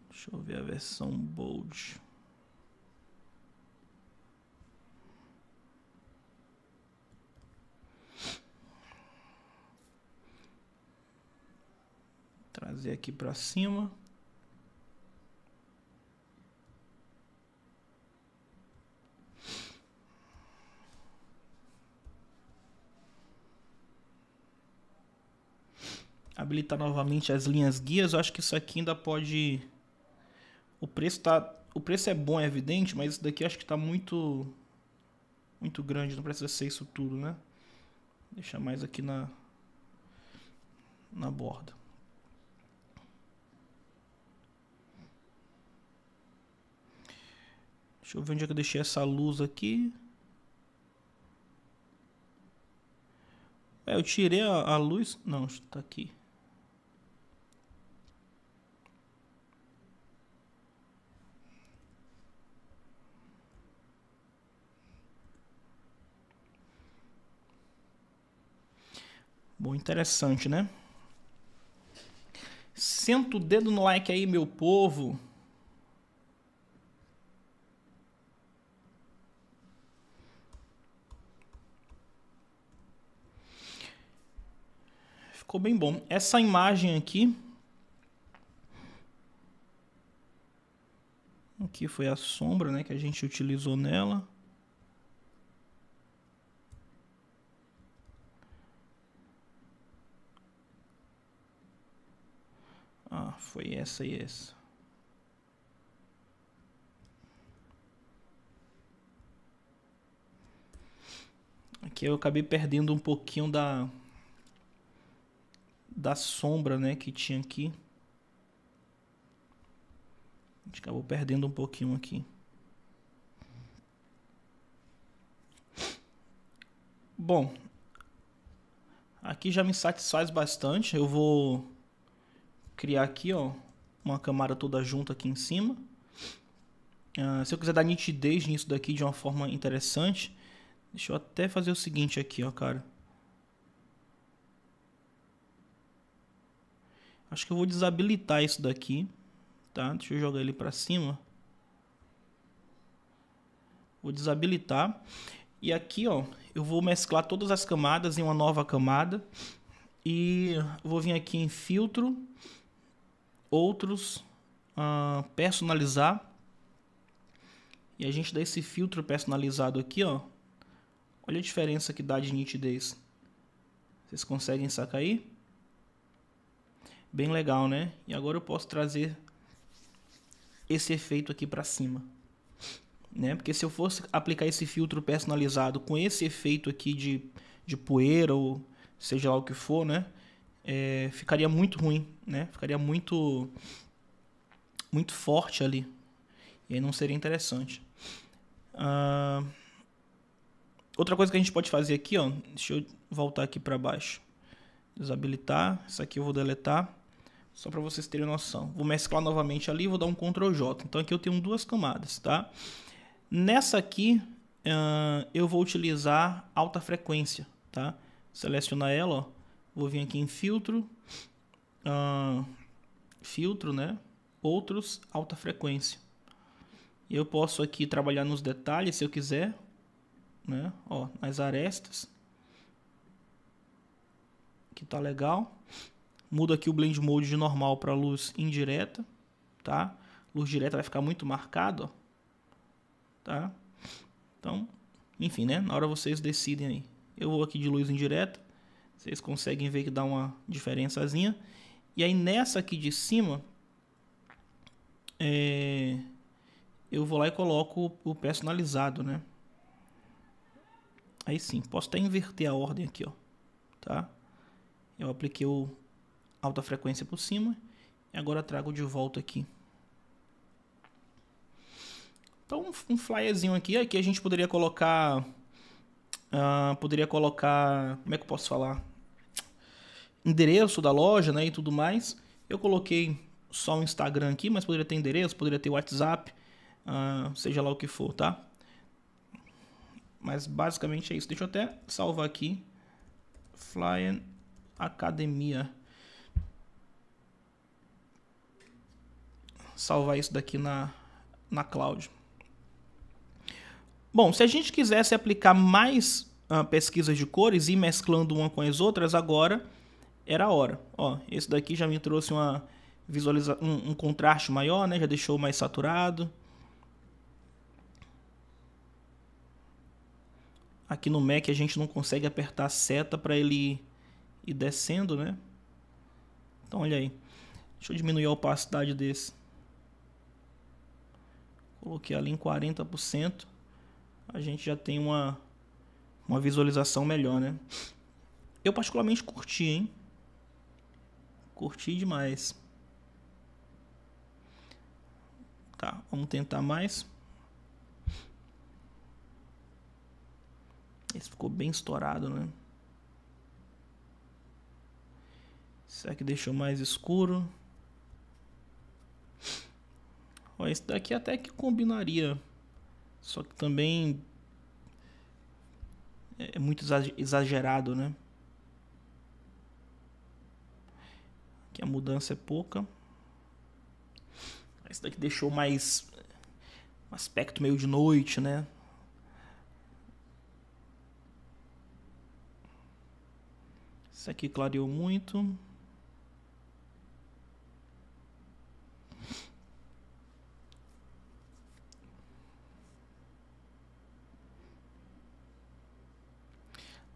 Deixa eu ver a versão bold. Trazer aqui para cima. habilitar novamente as linhas guias, eu acho que isso aqui ainda pode. O preço tá. O preço é bom, é evidente, mas isso daqui acho que tá muito. Muito grande, não precisa ser isso tudo, né? Deixa mais aqui na. Na borda. Deixa eu ver onde é que eu deixei essa luz aqui. É, eu tirei a, a luz. Não, tá aqui. Bom, interessante, né? Senta o dedo no like aí, meu povo. Ficou bem bom. Essa imagem aqui. Aqui foi a sombra né, que a gente utilizou nela. Ah, foi essa e essa. Aqui eu acabei perdendo um pouquinho da da sombra, né, que tinha aqui. A gente acabou perdendo um pouquinho aqui. Bom, aqui já me satisfaz bastante. Eu vou criar aqui, ó, uma camada toda junta aqui em cima. Uh, se eu quiser dar nitidez nisso daqui de uma forma interessante, deixa eu até fazer o seguinte aqui, ó, cara. Acho que eu vou desabilitar isso daqui, tá? Deixa eu jogar ele para cima. Vou desabilitar. E aqui, ó, eu vou mesclar todas as camadas em uma nova camada. E vou vir aqui em filtro outros, uh, personalizar. E a gente dá esse filtro personalizado aqui, ó. Olha a diferença que dá de nitidez. Vocês conseguem sacar aí? Bem legal, né? E agora eu posso trazer esse efeito aqui para cima. Né? Porque se eu fosse aplicar esse filtro personalizado com esse efeito aqui de, de poeira ou seja lá o que for, né? é, ficaria muito ruim, né? Ficaria muito muito forte ali. E aí não seria interessante. Uh, outra coisa que a gente pode fazer aqui, ó, deixa eu voltar aqui para baixo. Desabilitar, isso aqui eu vou deletar, só para vocês terem noção. Vou mesclar novamente ali e vou dar um Ctrl J. Então aqui eu tenho duas camadas, tá? Nessa aqui uh, eu vou utilizar alta frequência, tá? Selecionar ela, ó Vou vir aqui em filtro, uh, filtro, né? Outros, alta frequência. Eu posso aqui trabalhar nos detalhes se eu quiser, né? Ó, nas arestas. Que tá legal. Mudo aqui o blend mode de normal para luz indireta, tá? Luz direta vai ficar muito marcado, ó. Tá? Então, enfim, né? Na hora vocês decidem aí. Eu vou aqui de luz indireta. Vocês conseguem ver que dá uma diferençazinha. E aí nessa aqui de cima, é, eu vou lá e coloco o personalizado, né? Aí sim, posso até inverter a ordem aqui, ó. Tá? Eu apliquei o alta frequência por cima e agora trago de volta aqui. Então, um flyerzinho aqui. Aqui a gente poderia colocar Uh, poderia colocar. Como é que eu posso falar? Endereço da loja né, e tudo mais. Eu coloquei só o Instagram aqui, mas poderia ter endereço, poderia ter WhatsApp, uh, seja lá o que for, tá? Mas basicamente é isso. Deixa eu até salvar aqui. Flyer Academia. Salvar isso daqui na, na cloud. Bom, se a gente quisesse aplicar mais uh, pesquisas de cores e mesclando uma com as outras, agora era a hora. Ó, esse daqui já me trouxe uma visualiza um, um contraste maior, né? Já deixou mais saturado. Aqui no Mac a gente não consegue apertar a seta para ele ir descendo, né? Então olha aí. Deixa eu diminuir a opacidade desse. Coloquei ali em 40% a gente já tem uma, uma visualização melhor, né? Eu particularmente curti, hein? Curti demais. Tá, vamos tentar mais. Esse ficou bem estourado, né? Será que deixou mais escuro? Ó, esse daqui até que combinaria só que também é, é muito exagerado, né? Aqui a mudança é pouca. Esse daqui deixou mais é, um aspecto meio de noite, né? Esse aqui clareou muito.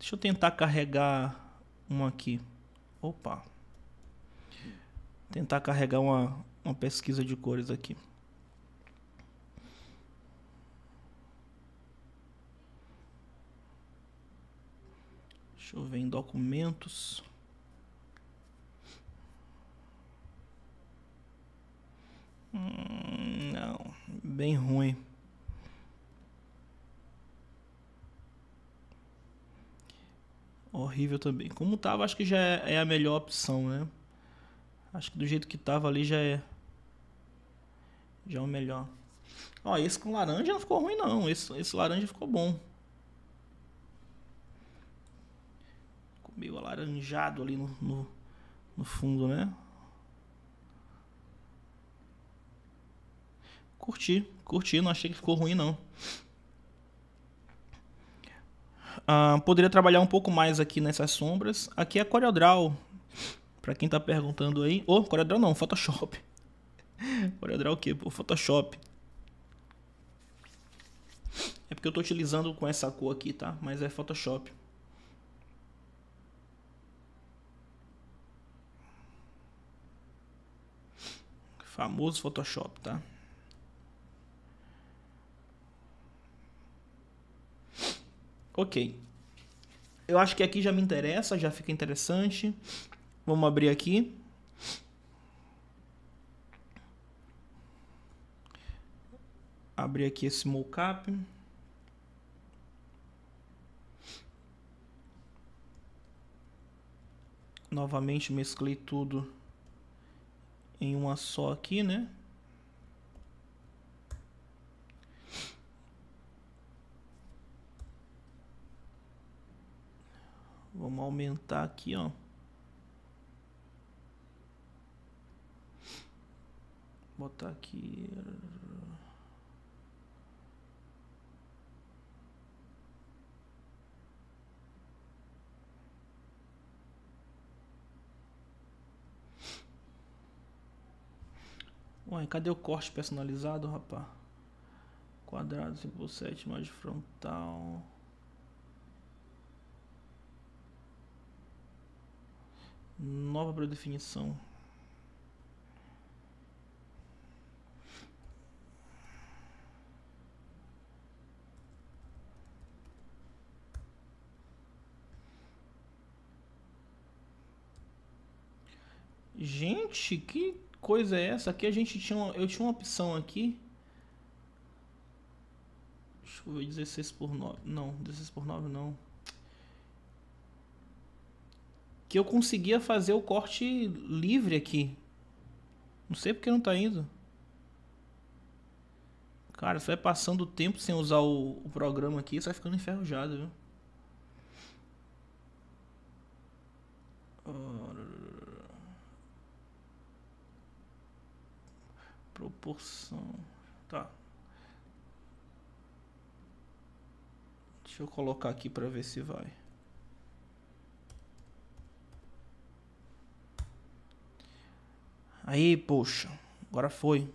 Deixa eu tentar carregar uma aqui. Opa. Tentar carregar uma, uma pesquisa de cores aqui. Deixa eu ver em documentos. Hum, não, bem ruim. horrível também. Como tava, acho que já é, é a melhor opção, né? Acho que do jeito que tava ali já é. Já é o melhor. Ó, esse com laranja não ficou ruim, não. Esse, esse laranja ficou bom. Ficou meio alaranjado ali no, no, no fundo, né? Curti, curti. Não achei que ficou ruim, não. Uh, poderia trabalhar um pouco mais aqui nessas sombras. Aqui é CorelDRAW, para quem tá perguntando aí. Ô, oh, CorelDRAW não, Photoshop. CorelDRAW o quê? Pô, Photoshop. É porque eu tô utilizando com essa cor aqui, tá? Mas é Photoshop. Famoso Photoshop, tá? Ok. Eu acho que aqui já me interessa, já fica interessante. Vamos abrir aqui. Abrir aqui esse mockup. Novamente mesclei tudo em uma só aqui, né? Vamos aumentar aqui, ó. Botar aqui. Ué, cadê o corte personalizado, rapaz? Quadrado 5 por 7, mais frontal. Nova para definição. Gente, que coisa é essa? Aqui a gente tinha eu tinha uma opção aqui. Deixa eu ver 16 por 9. Não, 16 por 9 não que eu conseguia fazer o corte livre aqui. Não sei porque não tá indo. Cara, você vai passando o tempo sem usar o, o programa aqui, você vai ficando enferrujado, viu? Proporção. Tá. Deixa eu colocar aqui pra ver se vai. Aí, poxa, agora foi.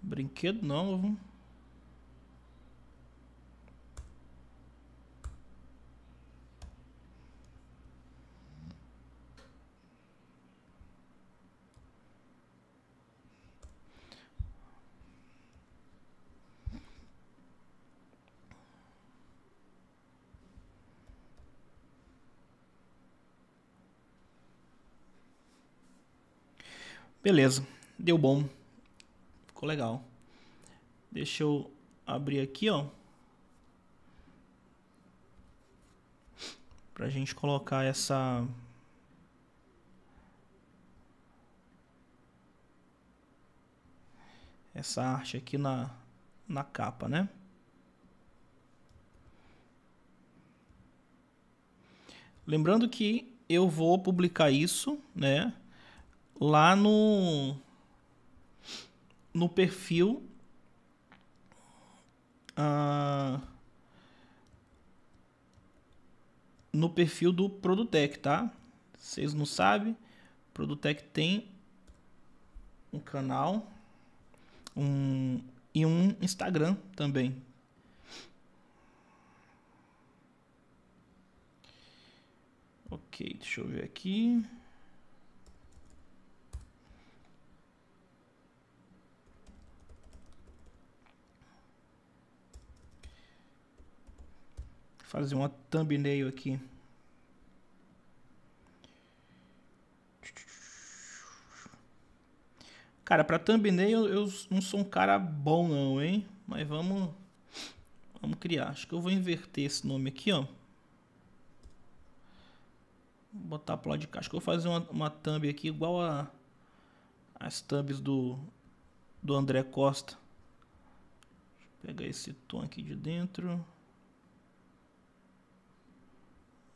Brinquedo novo. Beleza, deu bom. Ficou legal. Deixa eu abrir aqui, ó. Pra gente colocar essa... Essa arte aqui na, na capa, né? Lembrando que eu vou publicar isso, né? lá no no perfil uh, no perfil do Produtec, tá? Vocês não sabem, Produtec tem um canal um, e um Instagram também. Ok, deixa eu ver aqui. fazer uma thumbnail aqui. Cara, pra thumbnail eu não sou um cara bom não, hein? Mas vamos... Vamos criar. Acho que eu vou inverter esse nome aqui, ó. Vou botar podcast. Acho que eu vou fazer uma, uma thumb aqui igual a... As thumbs do... Do André Costa. Deixa eu pegar esse tom aqui de dentro.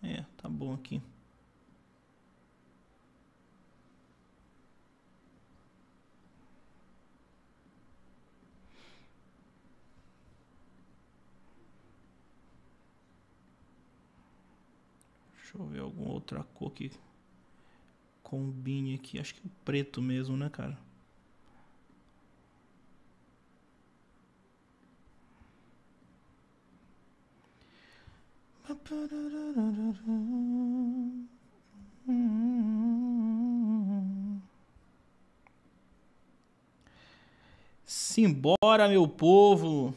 É, tá bom aqui. Deixa eu ver alguma outra cor que combine aqui. Acho que o é preto mesmo, né, cara? Simbora, meu povo.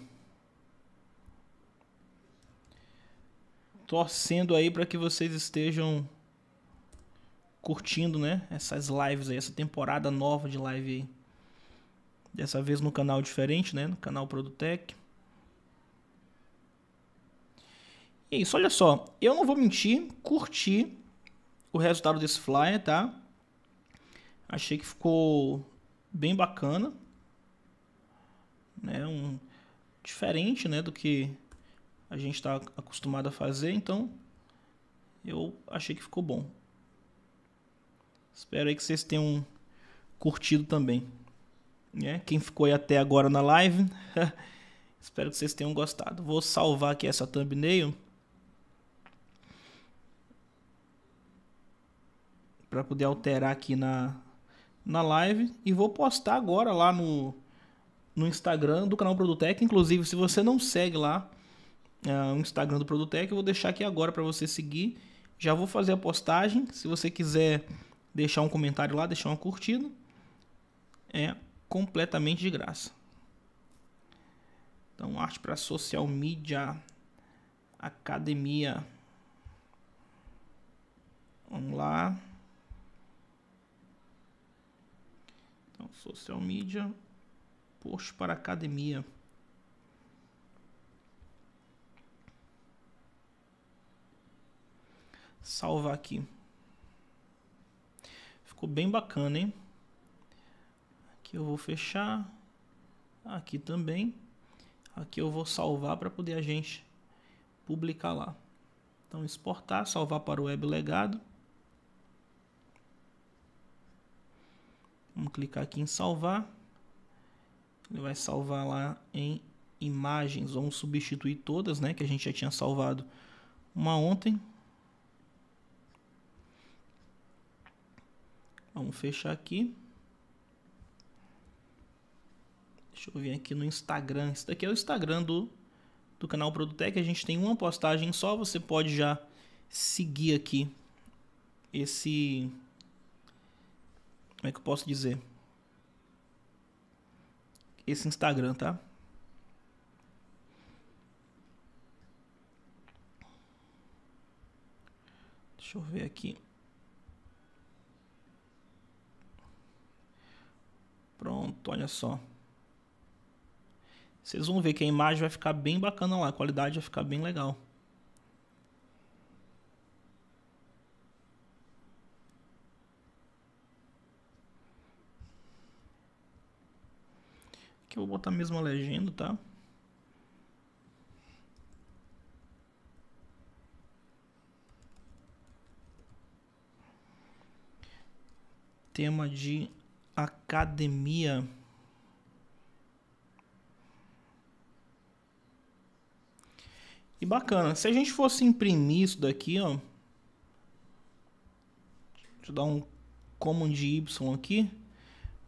Torcendo aí para que vocês estejam curtindo, né? Essas lives aí, essa temporada nova de live aí. Dessa vez no canal diferente, né? No canal Produtec. É isso, olha só. Eu não vou mentir, curti o resultado desse flyer, tá? Achei que ficou bem bacana. Né? Um, diferente né, do que a gente está acostumado a fazer, então eu achei que ficou bom. Espero aí que vocês tenham curtido também. Né? Quem ficou aí até agora na live, espero que vocês tenham gostado. Vou salvar aqui essa thumbnail para poder alterar aqui na, na live e vou postar agora lá no, no Instagram do canal Produtec. Inclusive, se você não segue lá uh, o Instagram do Produtec, eu vou deixar aqui agora para você seguir. Já vou fazer a postagem. Se você quiser deixar um comentário lá, deixar uma curtida, é completamente de graça. Então, arte para social media, academia. Vamos lá. Então, social media, post para academia. Salvar aqui. Ficou bem bacana, hein? Aqui eu vou fechar. Aqui também. Aqui eu vou salvar para poder a gente publicar lá. Então, exportar, salvar para o web legado. Vamos clicar aqui em salvar. Ele vai salvar lá em imagens. Vamos substituir todas, né? Que a gente já tinha salvado uma ontem. Vamos fechar aqui. Deixa eu vir aqui no Instagram. Esse daqui é o Instagram do, do canal Produtec. A gente tem uma postagem só. Você pode já seguir aqui esse como é que eu posso dizer? Esse Instagram, tá? Deixa eu ver aqui. Pronto, olha só. Vocês vão ver que a imagem vai ficar bem bacana lá, a qualidade vai ficar bem legal. que eu vou botar a mesma legenda, tá? Tema de academia. E bacana. Se a gente fosse imprimir isso daqui, ó. Deixa eu dar um de Y aqui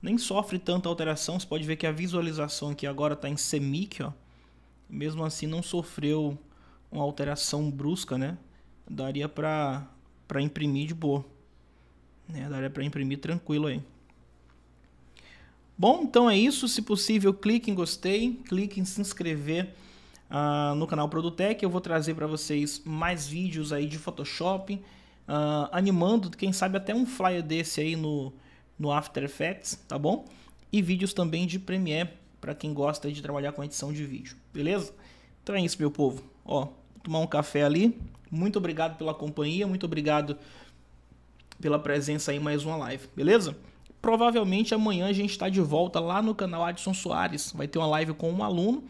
nem sofre tanta alteração. Você pode ver que a visualização aqui agora está em semic, ó. Mesmo assim não sofreu uma alteração brusca, né? Daria para para imprimir de boa. Né? Daria para imprimir tranquilo aí. Bom, então é isso. Se possível, clique em gostei, clique em se inscrever uh, no canal Produtec. Eu vou trazer para vocês mais vídeos aí de Photoshop, uh, animando, quem sabe até um flyer desse aí no, no After Effects, tá bom? E vídeos também de Premiere, para quem gosta de trabalhar com edição de vídeo, beleza? Então é isso, meu povo. Ó, tomar um café ali. Muito obrigado pela companhia, muito obrigado pela presença aí em mais uma live, beleza? Provavelmente amanhã a gente está de volta lá no canal Adson Soares. Vai ter uma live com um aluno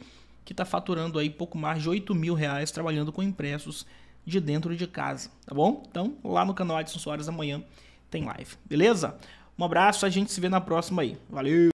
que está faturando aí pouco mais de 8 mil reais trabalhando com impressos de dentro de casa, tá bom? Então, lá no canal Adson Soares amanhã tem live, beleza? Um abraço, a gente se vê na próxima aí. Valeu!